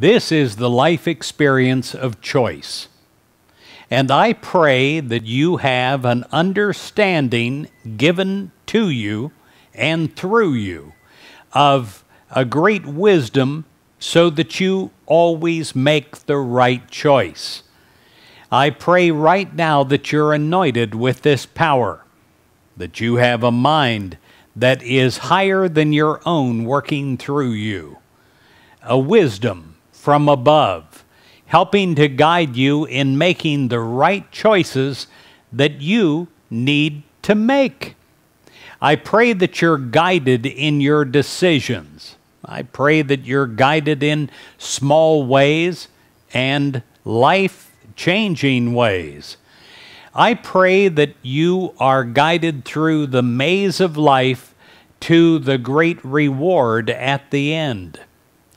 This is the life experience of choice. And I pray that you have an understanding given to you and through you of a great wisdom so that you always make the right choice. I pray right now that you're anointed with this power, that you have a mind that is higher than your own working through you, a wisdom from above, helping to guide you in making the right choices that you need to make. I pray that you're guided in your decisions. I pray that you're guided in small ways and life changing ways. I pray that you are guided through the maze of life to the great reward at the end.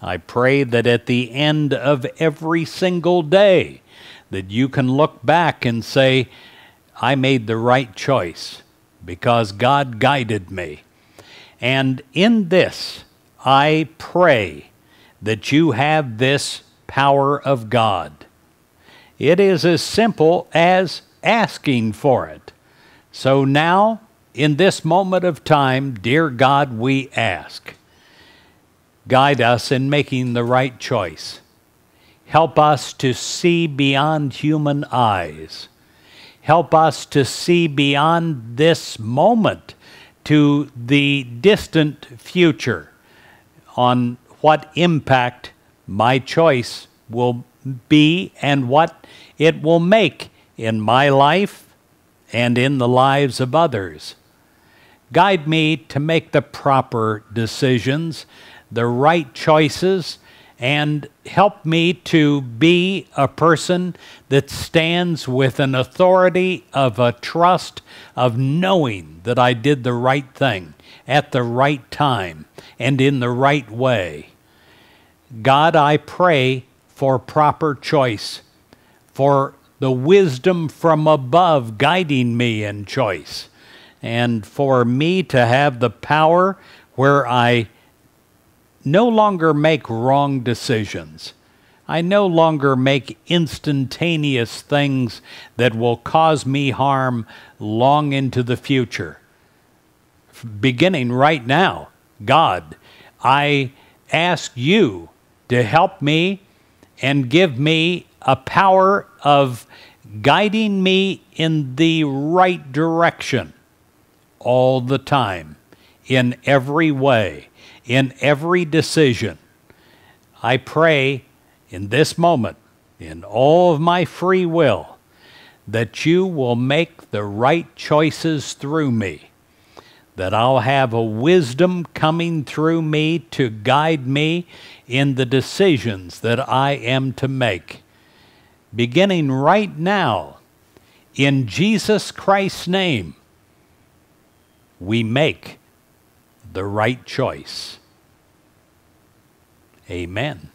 I pray that at the end of every single day that you can look back and say, I made the right choice because God guided me. And in this, I pray that you have this power of God. It is as simple as asking for it. So now, in this moment of time, dear God, we ask. Guide us in making the right choice. Help us to see beyond human eyes. Help us to see beyond this moment to the distant future on what impact my choice will be and what it will make in my life and in the lives of others. Guide me to make the proper decisions the right choices and help me to be a person that stands with an authority of a trust of knowing that I did the right thing at the right time and in the right way. God, I pray for proper choice, for the wisdom from above guiding me in choice, and for me to have the power where I no longer make wrong decisions. I no longer make instantaneous things that will cause me harm long into the future. Beginning right now, God, I ask you to help me and give me a power of guiding me in the right direction all the time, in every way in every decision. I pray in this moment, in all of my free will, that you will make the right choices through me, that I'll have a wisdom coming through me to guide me in the decisions that I am to make. Beginning right now, in Jesus Christ's name, we make the right choice. Amen.